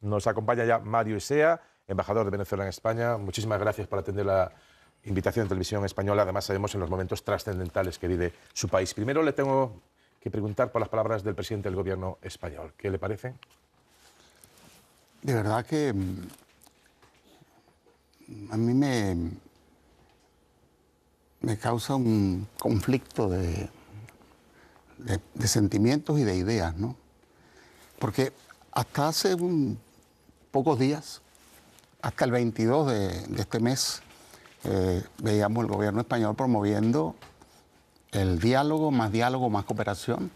Nos acompaña ya Mario Isea, embajador de Venezuela en España. Muchísimas gracias por atender la invitación de Televisión Española. Además, sabemos en los momentos trascendentales que vive su país. Primero le tengo que preguntar por las palabras del presidente del gobierno español. ¿Qué le parece? De verdad que mm, a mí me, me causa un conflicto de, de, de sentimientos y de ideas, ¿no? Porque hasta hace un pocos días, hasta el 22 de, este mes, eh, veíamos el gobierno español promoviendo el diálogo, más diálogo, más cooperación.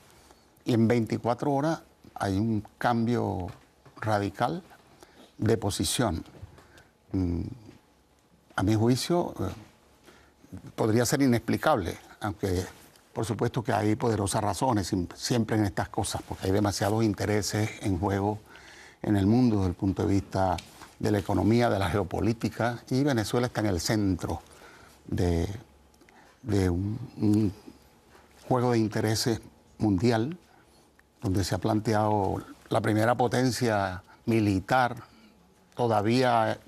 Y en 24 horas hay un cambio radical de posición. Mm, a mi juicio, eh, podría ser inexplicable, aunque por supuesto que hay poderosas razones siempre en estas cosas, porque hay demasiados intereses en juego en el mundo desde el punto de vista de la economía, de la geopolítica, y Venezuela está en el centro de, un, juego de intereses mundial, donde se ha planteado la primera potencia militar, todavía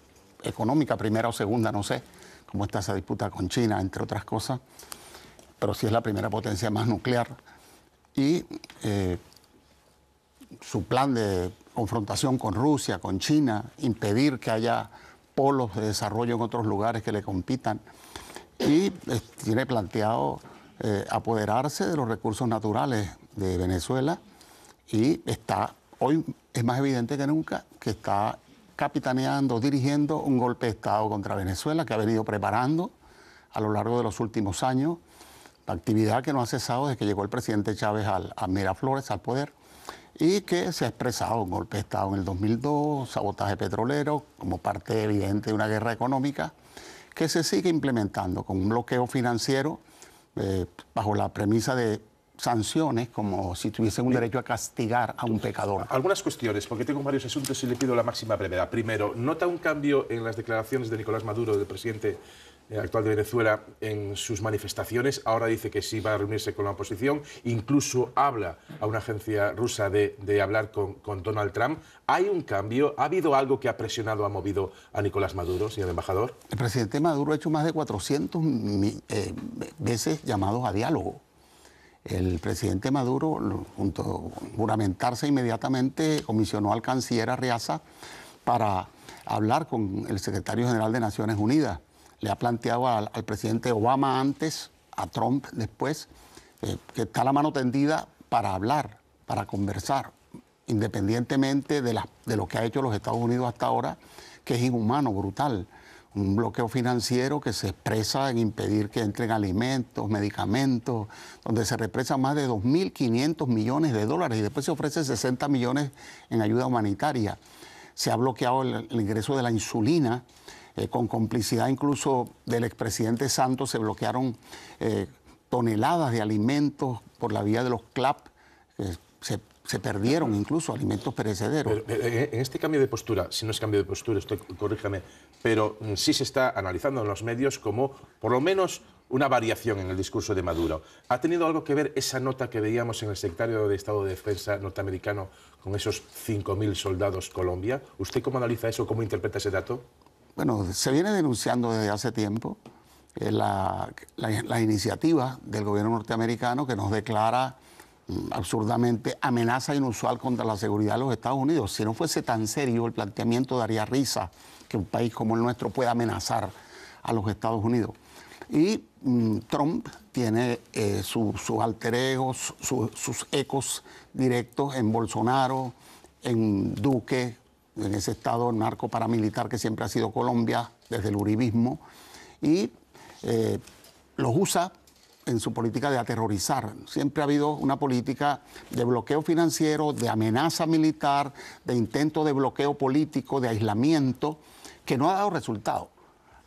económica, primera o segunda, no sé cómo está esa disputa con China, entre otras cosas, pero sí es la primera potencia más nuclear. Y eh, su plan de confrontación con Rusia, con China, impedir que haya polos de desarrollo en otros lugares que le compitan. Y eh, tiene planteado eh, apoderarse de los recursos naturales de Venezuela y está, hoy es más evidente que nunca, que está capitaneando, dirigiendo un golpe de Estado contra Venezuela que ha venido preparando a lo largo de los últimos años, la actividad que no ha cesado desde que llegó el presidente Chávez al, Miraflores al poder y que se ha expresado un golpe de Estado en el 2002, sabotaje petrolero, como parte evidente de una guerra económica, que se sigue implementando con un bloqueo financiero eh, bajo la premisa de sanciones como si tuviese un derecho a castigar a un pecador. Algunas cuestiones, porque tengo varios asuntos y le pido la máxima brevedad. Primero, ¿nota un cambio en las declaraciones de Nicolás Maduro, del presidente eh, actual de Venezuela en sus manifestaciones. Ahora dice que sí va a reunirse con la oposición. Incluso habla a una agencia rusa de, hablar con, Donald Trump. ¿Hay un cambio? ¿Ha habido algo que ha presionado, ha movido a Nicolás Maduro, señor embajador? El presidente Maduro ha hecho más de 400 eh, veces llamados a diálogo. El presidente Maduro, junto a juramentarse inmediatamente, comisionó al canciller Arriaza para hablar con el secretario general de Naciones Unidas le ha planteado al, presidente Obama antes, a Trump después, eh, que está la mano tendida para hablar, para conversar, independientemente de, lo que ha hecho los Estados Unidos hasta ahora, que es inhumano, brutal. Un bloqueo financiero que se expresa en impedir que entren alimentos, medicamentos, donde se represa más de 2.500 millones de dólares y después se ofrece 60 millones en ayuda humanitaria. Se ha bloqueado el ingreso de la insulina eh, con complicidad incluso del expresidente Santos, se bloquearon eh, toneladas de alimentos por la vía de los CLAP, eh, se, perdieron incluso alimentos perecederos. en este cambio de postura, si no es cambio de postura, corríjame, pero mm, sí se está analizando en los medios como, por lo menos, una variación en el discurso de Maduro. ¿Ha tenido algo que ver esa nota que veíamos en el secretario de Estado de Defensa norteamericano con esos 5.000 soldados Colombia? ¿Usted cómo analiza eso? ¿Cómo interpreta ese dato? bueno, se viene denunciando desde hace tiempo eh, la, iniciativa del gobierno norteamericano que nos declara mm, absurdamente amenaza inusual contra la seguridad de los Estados Unidos. Si no fuese tan serio, el planteamiento daría risa que un país como el nuestro pueda amenazar a los Estados Unidos. Y mm, Trump tiene eh, sus alter egos, sus ecos directos en Bolsonaro, en Duque, en ese estado narco paramilitar que siempre ha sido Colombia desde el uribismo, y eh, los usa en su política de aterrorizar. Siempre ha habido una política de bloqueo financiero, de amenaza militar, de intento de bloqueo político, de aislamiento, que no ha dado resultado.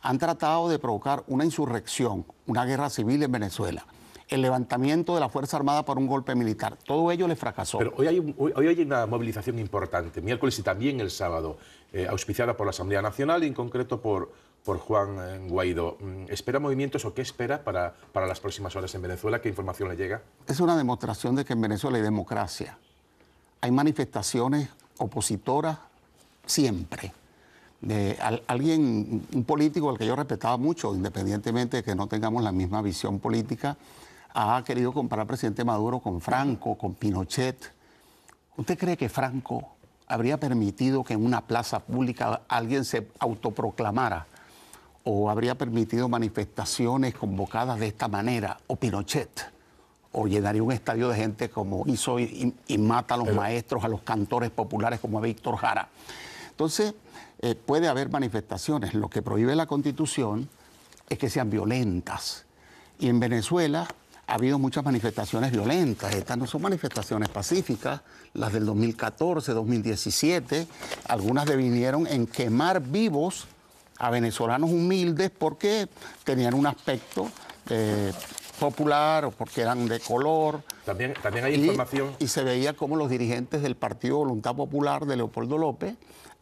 Han tratado de provocar una insurrección, una guerra civil en Venezuela el levantamiento de la Fuerza Armada por un golpe militar. Todo ello le fracasó. Pero hoy hay, hoy, una movilización importante, miércoles y también el sábado, eh, auspiciada por la Asamblea Nacional y en concreto por, por Juan eh, Guaidó. Mm, ¿Espera movimientos o qué espera para, las próximas horas en Venezuela? ¿Qué información le llega? Es una demostración de que en Venezuela hay democracia. Hay manifestaciones opositoras siempre. alguien, un político al que yo respetaba mucho, independientemente de que no tengamos la misma visión política, ha querido comparar al presidente Maduro con Franco, con Pinochet. ¿Usted cree que Franco habría permitido que en una plaza pública alguien se autoproclamara? ¿O habría permitido manifestaciones convocadas de esta manera? ¿O Pinochet? ¿O llenaría un estadio de gente como hizo y, mata a los maestros, a los cantores populares como a Víctor Jara? Entonces, eh, puede haber manifestaciones. Lo que prohíbe la Constitución es que sean violentas. Y en Venezuela ha habido muchas manifestaciones violentas. Estas no son manifestaciones pacíficas, las del 2014, 2017. Algunas vinieron en quemar vivos a venezolanos humildes porque tenían un aspecto eh, popular o porque eran de color. También, también hay información. Y se veía como los dirigentes del Partido Voluntad Popular de Leopoldo López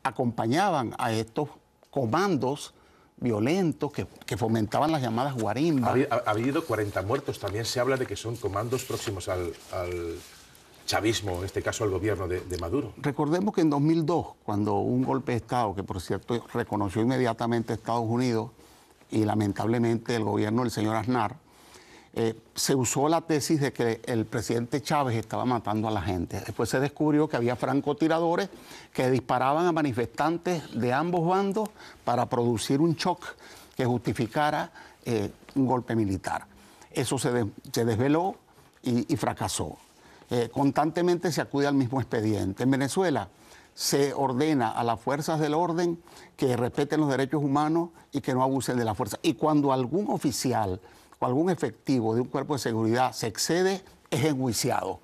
acompañaban a estos comandos violentos que, fomentaban las llamadas guarimbas. Ha, habido 40 muertos. También se habla de que son comandos próximos al, chavismo, en este caso al gobierno de, de, Maduro. Recordemos que en 2002, cuando un golpe de Estado, que por cierto reconoció inmediatamente Estados Unidos y lamentablemente el gobierno del señor Aznar, eh, se usó la tesis de que el presidente Chávez estaba matando a la gente. Después se descubrió que había francotiradores que disparaban a manifestantes de ambos bandos para producir un shock que justificara eh, un golpe militar. Eso se, desveló y, fracasó. Eh, constantemente se acude al mismo expediente. En Venezuela se ordena a las fuerzas del orden que respeten los derechos humanos y que no abusen de la fuerza. Y cuando algún oficial o algún efectivo de un cuerpo de seguridad se excede, es enjuiciado.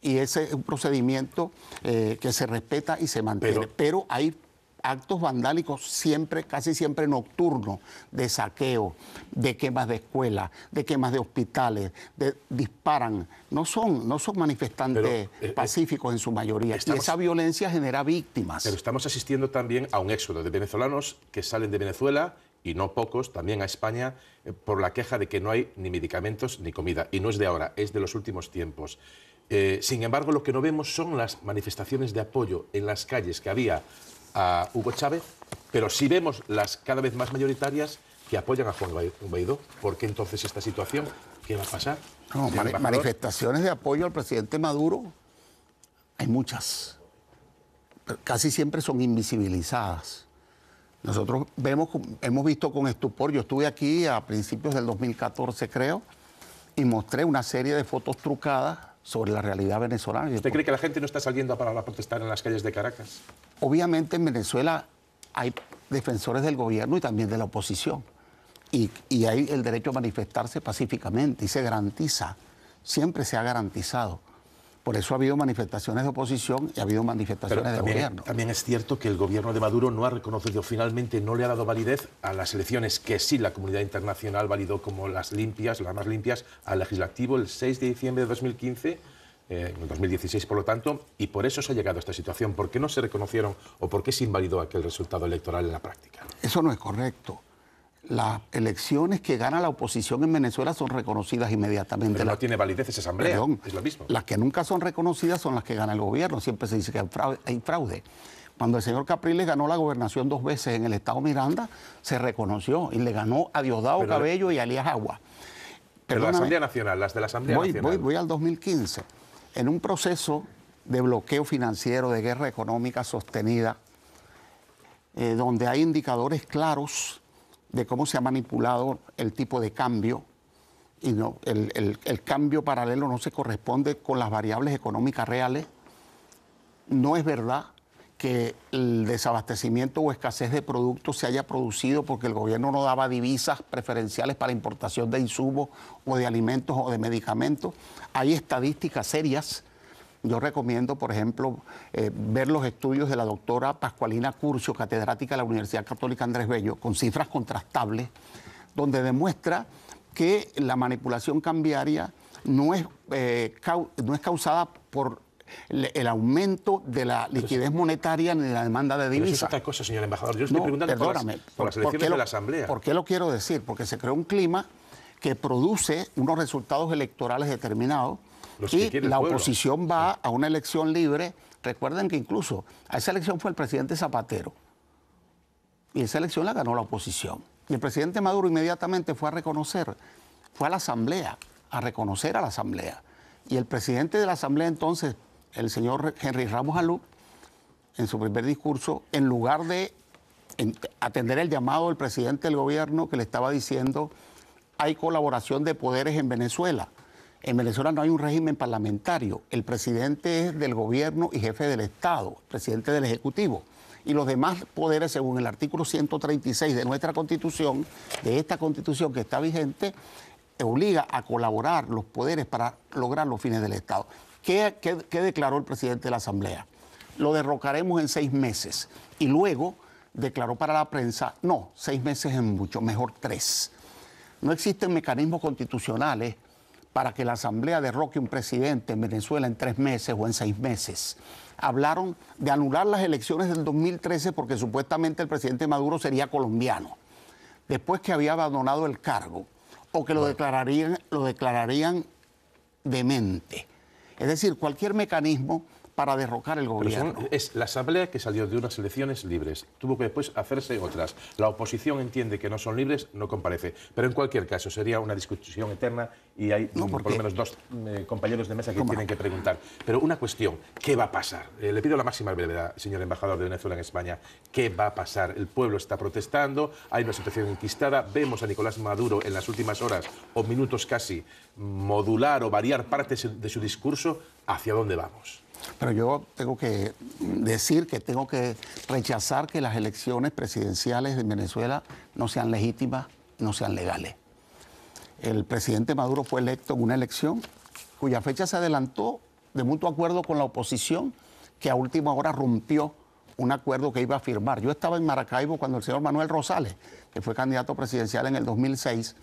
Y ese es un procedimiento eh, que se respeta y se mantiene. Pero, hay actos vandálicos siempre, casi siempre nocturnos, de saqueo, de quemas de escuelas, de quemas de hospitales, de disparan. No son, no son manifestantes eh, eh, pacíficos en su mayoría. y esa violencia genera víctimas. Pero estamos asistiendo también a un éxodo de venezolanos que salen de Venezuela y no pocos, también a España eh, por la queja de que no hay ni medicamentos ni comida. Y no es de ahora, es de los últimos tiempos. Eh, sin embargo, lo que no vemos son las manifestaciones de apoyo en las calles que había a Hugo Chávez, pero sí vemos las cada vez más mayoritarias que apoyan a Juan Guaidó. ¿Por qué entonces esta situación? ¿Qué va a pasar? No, manifestaciones de apoyo al presidente Maduro hay muchas. Pero casi siempre son invisibilizadas. Nosotros vemos, hemos visto con estupor, yo estuve aquí a principios del 2014 creo, y mostré una serie de fotos trucadas sobre la realidad venezolana. ¿Usted cree que la gente no está saliendo para protestar en las calles de Caracas? Obviamente en Venezuela hay defensores del gobierno y también de la oposición. Y, y hay el derecho a manifestarse pacíficamente y se garantiza, siempre se ha garantizado. Por eso ha habido manifestaciones de oposición y ha habido manifestaciones de gobierno. También es cierto que el gobierno de Maduro no ha reconocido finalmente, no le ha dado validez a las elecciones que sí la comunidad internacional validó como las limpias, las más limpias, al legislativo el 6 de diciembre de 2015 eh, en 2016, por lo tanto, y por eso se ha llegado a esta situación. ¿Por qué no se reconocieron o por qué se invalidó aquel resultado electoral en la práctica? Eso no es correcto las elecciones que gana la oposición en Venezuela son reconocidas inmediatamente. no tiene validez esa asamblea, es lo mismo. Las que nunca son reconocidas son las que gana el gobierno, siempre se dice que hay fraude. Cuando el señor Capriles ganó la gobernación dos veces en el estado Miranda, se reconoció y le ganó a Diosdado Cabello y a Elías Agua. Pero la Asamblea Nacional, las de la Asamblea Nacional. Voy, al 2015. En un proceso de bloqueo financiero, de guerra económica sostenida, eh, donde hay indicadores claros de cómo se ha manipulado el tipo de cambio y no, el, el, cambio paralelo no se corresponde con las variables económicas reales. No es verdad que el desabastecimiento o escasez de productos se haya producido porque el gobierno no daba divisas preferenciales para importación de insumos o de alimentos o de medicamentos. Hay estadísticas serias yo recomiendo, por ejemplo, eh, ver los estudios de la doctora Pascualina Curcio, catedrática de la Universidad Católica Andrés Bello, con cifras contrastables, donde demuestra que la manipulación cambiaria no es, eh, no es causada por el aumento de la liquidez monetaria ni la demanda de divisas. Eso es señor embajador. Yo estoy preguntando por las, elecciones de la Asamblea. ¿Por qué lo quiero decir? Porque se creó un clima que produce unos resultados electorales determinados y la oposición va a una elección libre. Recuerden que incluso a esa elección fue el presidente Zapatero. Y esa elección la ganó la oposición. Y el presidente Maduro inmediatamente fue a reconocer, fue a la Asamblea, a reconocer a la Asamblea. Y el presidente de la Asamblea entonces, el señor Henry Ramos Alú, en su primer discurso, en lugar de atender el llamado del presidente del gobierno que le estaba diciendo, hay colaboración de poderes en Venezuela. En Venezuela no hay un régimen parlamentario. El presidente es del gobierno y jefe del Estado, presidente del Ejecutivo. Y los demás poderes, según el artículo 136 de nuestra Constitución, de esta Constitución que está vigente, obliga a colaborar los poderes para lograr los fines del Estado. ¿Qué, qué declaró el presidente de la Asamblea? Lo derrocaremos en seis meses. Y luego declaró para la prensa, no, seis meses es mucho, mejor tres. No existen mecanismos constitucionales para que la Asamblea derroque un presidente en Venezuela en tres meses o en seis meses. Hablaron de anular las elecciones del 2013 porque supuestamente el presidente Maduro sería colombiano, después que había abandonado el cargo, o que lo declararían, lo declararían demente. Es decir, cualquier mecanismo para derrocar el gobierno. es la asamblea que salió de unas elecciones libres, tuvo que después hacerse otras. La oposición entiende que no son libres, no comparece. Pero en cualquier caso, sería una discusión eterna y hay por lo menos dos eh, compañeros de mesa que tienen que preguntar. Pero una cuestión, ¿qué va a pasar? Eh, le pido la máxima brevedad, señor embajador de Venezuela en España. ¿Qué va a pasar? El pueblo está protestando, hay una situación enquistada, vemos a Nicolás Maduro en las últimas horas o minutos casi modular o variar partes de su discurso. ¿Hacia dónde vamos? Pero yo tengo que decir que tengo que rechazar que las elecciones presidenciales de Venezuela no sean legítimas, no sean legales. El presidente Maduro fue electo en una elección cuya fecha se adelantó de mutuo acuerdo con la oposición que a última hora rompió un acuerdo que iba a firmar. Yo estaba en Maracaibo cuando el señor Manuel Rosales, que fue candidato presidencial en el 2006,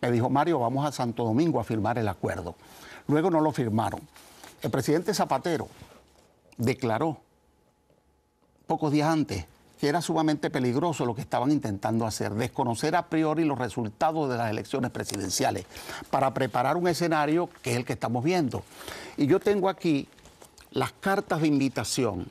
me dijo, Mario, vamos a Santo Domingo a firmar el acuerdo. Luego no lo firmaron. El presidente Zapatero declaró pocos días antes que era sumamente peligroso lo que estaban intentando hacer, desconocer a priori los resultados de las elecciones presidenciales para preparar un escenario que es el que estamos viendo. Y yo tengo aquí las cartas de invitación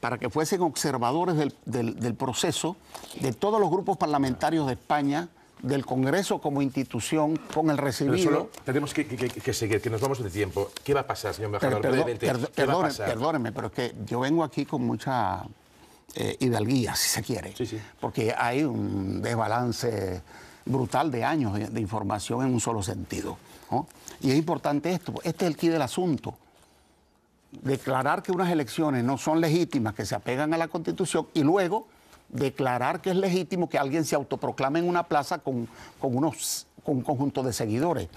para que fuesen observadores del, proceso de todos los grupos parlamentarios de España, del Congreso como institución con el recibido. tenemos que, seguir, que nos vamos de tiempo. ¿Qué va a pasar, señor embajador? perdóneme, pero es que yo vengo aquí con mucha eh, hidalguía, si se quiere, porque hay un desbalance brutal de años de, información en un solo sentido. Y es importante esto, este es el quid del asunto. Declarar que unas elecciones no son legítimas, que se apegan a la Constitución y luego declarar que es legítimo que alguien se autoproclame en una plaza con, unos, con un conjunto de seguidores.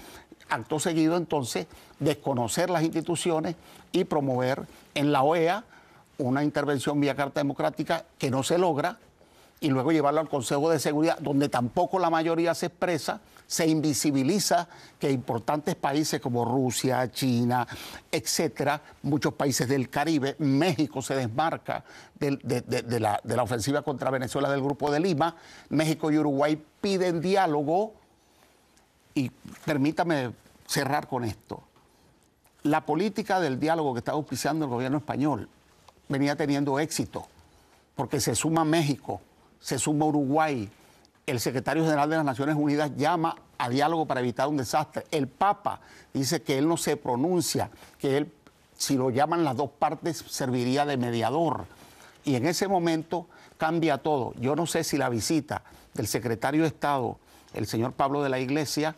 Acto seguido, entonces, desconocer las instituciones y promover en la OEA una intervención vía Carta Democrática que no se logra y luego llevarlo al Consejo de Seguridad, donde tampoco la mayoría se expresa, se invisibiliza que importantes países como Rusia, China, etcétera, muchos países del Caribe, México se desmarca de, la, ofensiva contra Venezuela del Grupo de Lima, México y Uruguay piden diálogo y permítame cerrar con esto. La política del diálogo que está auspiciando el gobierno español venía teniendo éxito porque se suma México, se suma Uruguay, el secretario general de las Naciones Unidas llama a diálogo para evitar un desastre, el Papa dice que él no se pronuncia, que él, si lo llaman las dos partes, serviría de mediador. Y en ese momento cambia todo. Yo no sé si la visita del secretario de Estado, el señor Pablo de la Iglesia,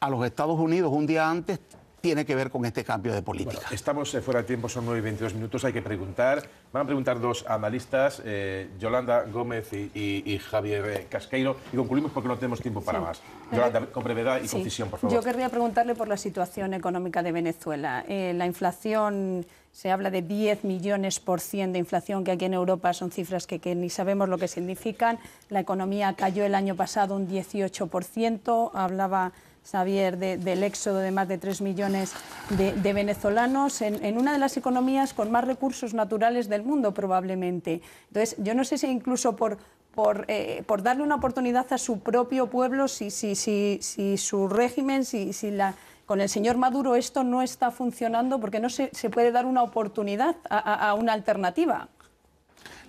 a los Estados Unidos un día antes tiene que ver con este cambio de política. estamos eh, fuera de tiempo, son 9 y 22 minutos, hay que preguntar. Van a preguntar dos analistas, eh, Yolanda Gómez y, Javier eh, Casqueiro, y concluimos porque no tenemos tiempo para más. Yolanda, con brevedad y concisión, por favor. Yo querría preguntarle por la situación económica de Venezuela. la inflación se habla de 10 millones por cien de inflación, que aquí en Europa son cifras que, que, ni sabemos lo que significan. La economía cayó el año pasado un 18%, hablaba Xavier, del éxodo de más de tres millones de, venezolanos en, una de las economías con más recursos naturales del mundo, probablemente. Entonces, yo no sé si incluso por, por, eh, darle una oportunidad a su propio pueblo, si, si, si, si su régimen, si, la con el señor Maduro esto no está funcionando porque no se, se puede dar una oportunidad a, una alternativa.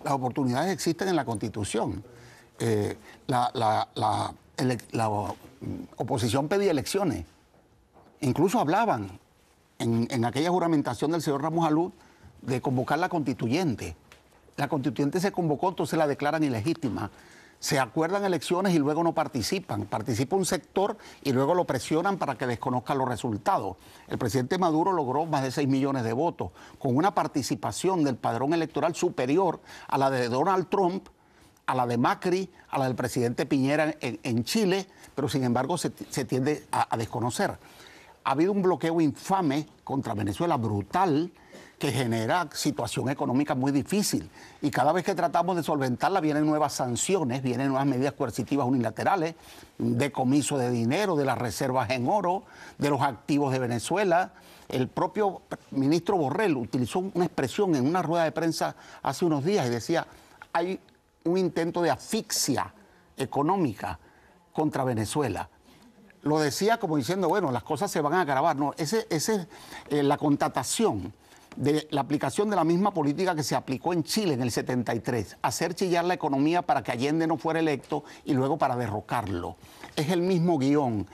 Las oportunidades existen en la Constitución. Eh, la, oposición pedía elecciones. Incluso hablaban en, aquella juramentación del señor Ramos Alud de convocar la constituyente. La constituyente se convocó, entonces la declaran ilegítima. Se acuerdan elecciones y luego no participan. Participa un sector y luego lo presionan para que desconozca los resultados. El presidente Maduro logró más de 6 millones de votos, con una participación del padrón electoral superior a la de Donald Trump, a la de Macri, a la del presidente Piñera en, Chile, pero sin embargo se, tiende a, desconocer. Ha habido un bloqueo infame contra Venezuela, brutal, que genera situación económica muy difícil. Y cada vez que tratamos de solventarla vienen nuevas sanciones, vienen nuevas medidas coercitivas unilaterales, decomiso de dinero, de las reservas en oro, de los activos de Venezuela. El propio ministro Borrell utilizó una expresión en una rueda de prensa hace unos días y decía, hay un intento de asfixia económica contra Venezuela. Lo decía como diciendo, bueno, las cosas se van a agravar. No, esa es eh, la contratación de la aplicación de la misma política que se aplicó en Chile en el 73, hacer chillar la economía para que Allende no fuera electo y luego para derrocarlo. Es el mismo guión.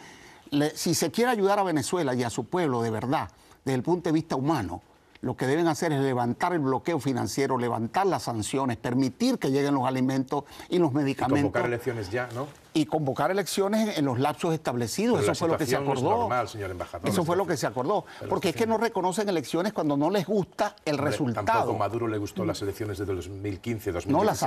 si se quiere ayudar a Venezuela y a su pueblo de verdad, desde el punto de vista humano, lo que deben hacer es levantar el bloqueo financiero, levantar las sanciones, permitir que lleguen los alimentos y los medicamentos. elecciones ya, ¿no? y convocar elecciones en, los lapsos establecidos. Eso fue lo que se acordó. Eso fue lo que se acordó. porque es que no reconocen elecciones cuando no les gusta el resultado. Tampoco Maduro le gustó las elecciones de 2015, 2016. No, las,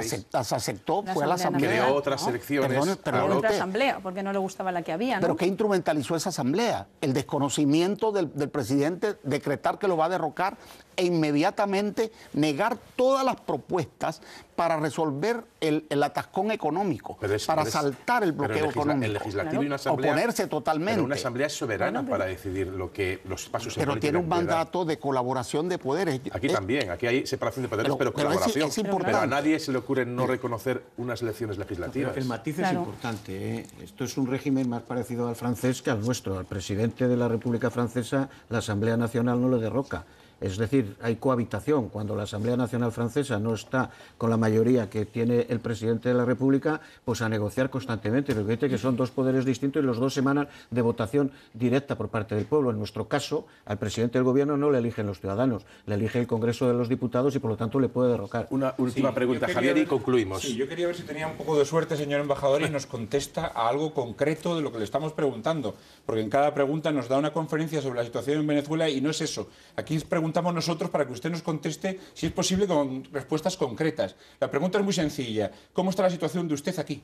aceptó, fue a la asamblea. Creó otras elecciones. Perdón, otra asamblea, porque no le gustaba la que había. Pero ¿qué instrumentalizó esa asamblea? El desconocimiento del presidente, decretar que lo va a derrocar e inmediatamente negar todas las propuestas para resolver el, atascón económico, para saltar el bloqueo económico. legislativo oponerse totalmente. Pero una asamblea soberana para decidir lo que los pasos. Pero tiene un mandato de colaboración de poderes. Aquí también, aquí hay separación de poderes, pero, colaboración. Es, importante. a nadie se le ocurre no reconocer unas elecciones legislativas. el matiz es importante. ¿eh? Esto es un régimen más parecido al francés que al nuestro. Al presidente de la República Francesa, la Asamblea Nacional no lo derroca. Es decir, hay cohabitación. Cuando la Asamblea Nacional Francesa no está con la mayoría que tiene el presidente de la República, pues a negociar constantemente. Porque que son dos poderes distintos y los dos semanas de votación directa por parte del pueblo. En nuestro caso, al presidente del gobierno no le eligen los ciudadanos, le elige el Congreso de los Diputados y por lo tanto le puede derrocar. Una última pregunta, Javier, y concluimos. Sí, yo quería ver si tenía un poco de suerte, señor embajador, y nos contesta a algo concreto de lo que le estamos preguntando. Porque en cada pregunta nos da una conferencia sobre la situación en Venezuela y no es eso. Aquí preguntamos nosotros para que usted nos conteste, si es posible, con respuestas concretas. La pregunta es muy sencilla. ¿Cómo está la situación de usted aquí?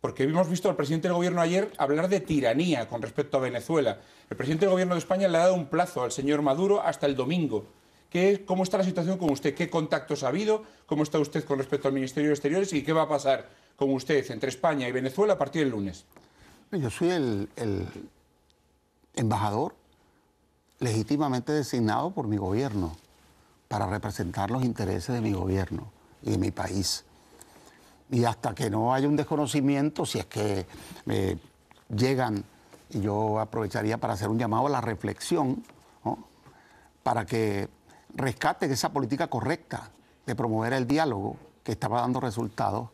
Porque hemos visto al presidente del gobierno ayer hablar de tiranía con respecto a Venezuela. El presidente del gobierno de España le ha dado un plazo al señor Maduro hasta el domingo. ¿Qué, ¿Cómo está la situación con usted? ¿Qué contactos ha habido? ¿Cómo está usted con respecto al Ministerio de Exteriores? ¿Y qué va a pasar con usted entre España y Venezuela a partir del lunes? Yo soy el embajador legítimamente designado por mi gobierno para representar los intereses de mi gobierno y de mi país. Y hasta que no haya un desconocimiento, si es que me eh, llegan, y yo aprovecharía para hacer un llamado a la reflexión, para que rescaten esa política correcta de promover el diálogo que estaba dando resultados.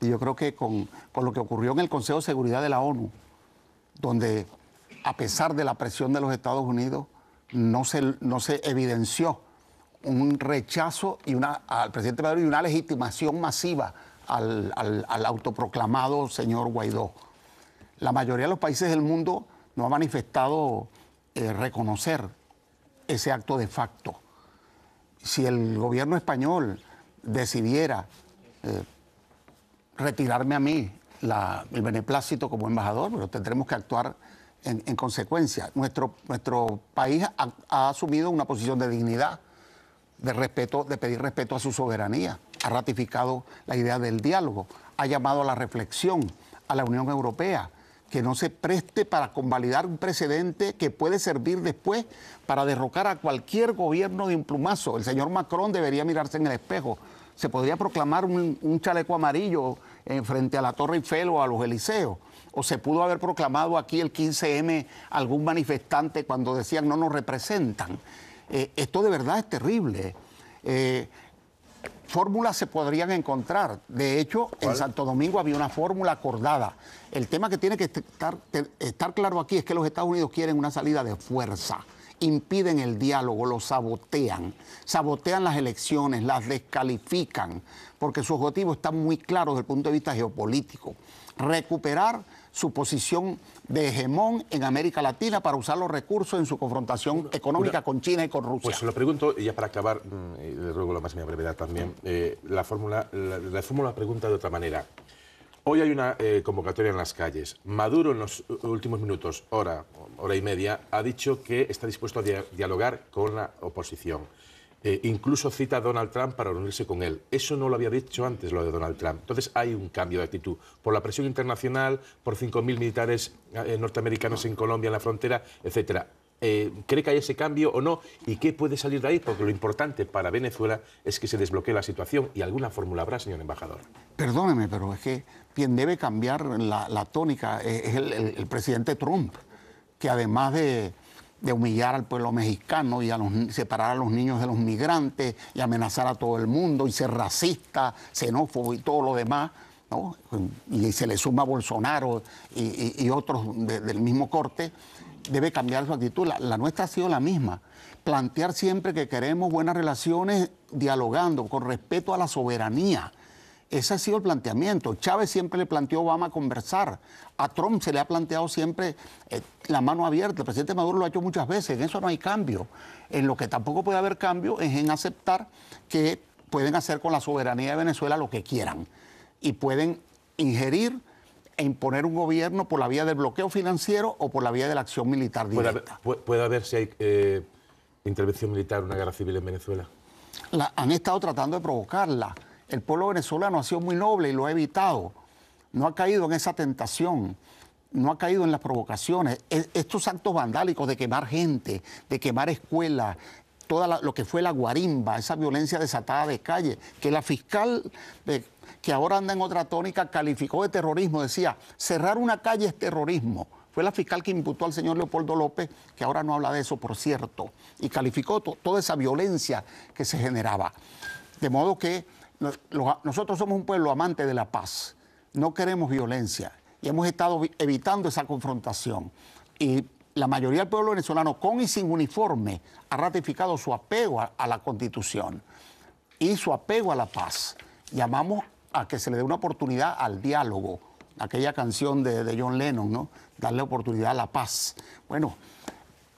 Y yo creo que con, con lo que ocurrió en el Consejo de Seguridad de la ONU, donde a pesar de la presión de los Estados Unidos, no se, no se evidenció un rechazo y una, al presidente Maduro y una legitimación masiva al, autoproclamado señor Guaidó. La mayoría de los países del mundo no ha manifestado eh, reconocer ese acto de facto. Si el gobierno español decidiera eh, retirarme a mí el beneplácito como embajador, pero tendremos que actuar en, consecuencia. Nuestro, nuestro país ha, asumido una posición de dignidad, de respeto, de pedir respeto a su soberanía. Ha ratificado la idea del diálogo, ha llamado a la reflexión a la Unión Europea, que no se preste para convalidar un precedente que puede servir después para derrocar a cualquier gobierno de un plumazo. El señor Macron debería mirarse en el espejo. Se podría proclamar un, chaleco amarillo en frente a la Torre Eiffel o a los Eliseos o se pudo haber proclamado aquí el 15M algún manifestante cuando decían no nos representan. Eh, esto de verdad es terrible. Eh, fórmulas se podrían encontrar. De hecho, en Santo Domingo había una fórmula acordada. El tema que tiene que estar, estar claro aquí es que los Estados Unidos quieren una salida de fuerza impiden el diálogo, lo sabotean, sabotean las elecciones, las descalifican, porque su objetivo está muy claro desde el punto de vista geopolítico. Recuperar su posición de hegemón en América Latina para usar los recursos en su confrontación económica con China y con Rusia. Pues lo pregunto, y ya para acabar, mm, le ruego la máxima brevedad también, eh, la fórmula, la, fórmula pregunta de otra manera. Hoy hay una eh, convocatoria en las calles. Maduro en los últimos minutos, hora, hora y media, ha dicho que está dispuesto a dialogar con la oposición. Eh, incluso cita a Donald Trump para reunirse con él. Eso no lo había dicho antes, lo de Donald Trump. Entonces hay un cambio de actitud. Por la presión internacional, por 5.000 militares eh, eh, norteamericanos en Colombia, en la frontera, etcétera. ¿Cree que hay ese cambio o no? ¿Y qué puede salir de ahí? Porque lo importante para Venezuela es que se desbloquee la situación y alguna fórmula habrá, señor embajador. Perdóneme, pero es que quien debe cambiar la, tónica es el presidente Trump, que además de, de humillar al pueblo mexicano y a separar a los niños de los migrantes y amenazar a todo el mundo y ser racista, xenófobo y todo lo demás. ¿no? Y se le suma a Bolsonaro y, otros del mismo corte, debe cambiar su actitud. la nuestra ha sido la misma. Plantear siempre que queremos buenas relaciones dialogando con respeto a la soberanía ese ha sido el planteamiento. Chávez siempre le planteó a Obama conversar. A Trump se le ha planteado siempre eh, la mano abierta. El presidente Maduro lo ha hecho muchas veces. En eso no hay cambio. En lo que tampoco puede haber cambio es en aceptar que pueden hacer con la soberanía de Venezuela lo que quieran. Y pueden ingerir e imponer un gobierno por la vía del bloqueo financiero o por la vía de la acción militar directa. ¿Puede haber, si hay eh, intervención militar, una guerra civil en Venezuela? han estado tratando de provocarla el pueblo venezolano ha sido muy noble y lo ha evitado. No ha caído en esa tentación, no ha caído en las provocaciones. E, estos actos vandálicos de quemar gente, de quemar escuelas, toda lo que fue la guarimba, esa violencia desatada de calle, que la fiscal, que ahora anda en otra tónica, calificó de terrorismo, decía, cerrar una calle es terrorismo. Fue la fiscal que imputó al señor Leopoldo López, que ahora no habla de eso, por cierto, y calificó toda esa violencia que se generaba. De modo que nosotros somos un pueblo amante de la paz, no queremos violencia y hemos estado evitando esa confrontación. Y la mayoría del pueblo venezolano, con y sin uniforme, ha ratificado su apego a, la constitución y su apego a la paz. Llamamos a que se le dé una oportunidad al diálogo, aquella canción de, de, John Lennon, ¿no? Darle oportunidad a la paz. Bueno,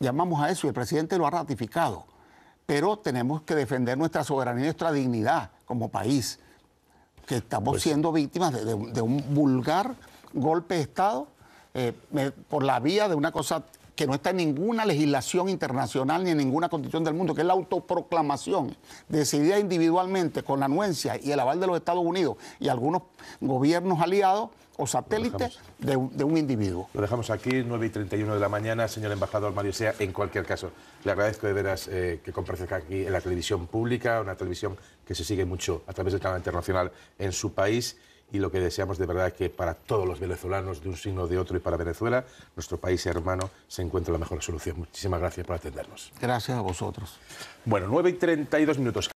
llamamos a eso y el presidente lo ha ratificado, pero tenemos que defender nuestra soberanía y nuestra dignidad como país, que estamos pues siendo víctimas de, un vulgar golpe de Estado eh, por la vía de una cosa que no está en ninguna legislación internacional ni en ninguna constitución del mundo, que es la autoproclamación decidida individualmente con la anuencia y el aval de los Estados Unidos y algunos gobiernos aliados o satélite de un, individuo. Lo dejamos aquí, 9 y 31 de la mañana, señor embajador Mario Sea. En cualquier caso, le agradezco de veras eh, que comparezca aquí en la televisión pública, una televisión que se sigue mucho a través del canal internacional en su país. Y lo que deseamos de verdad es que para todos los venezolanos, de un signo o de otro, y para Venezuela, nuestro país hermano, se encuentre la mejor solución. Muchísimas gracias por atendernos. Gracias a vosotros. Bueno, 9 y 32 minutos.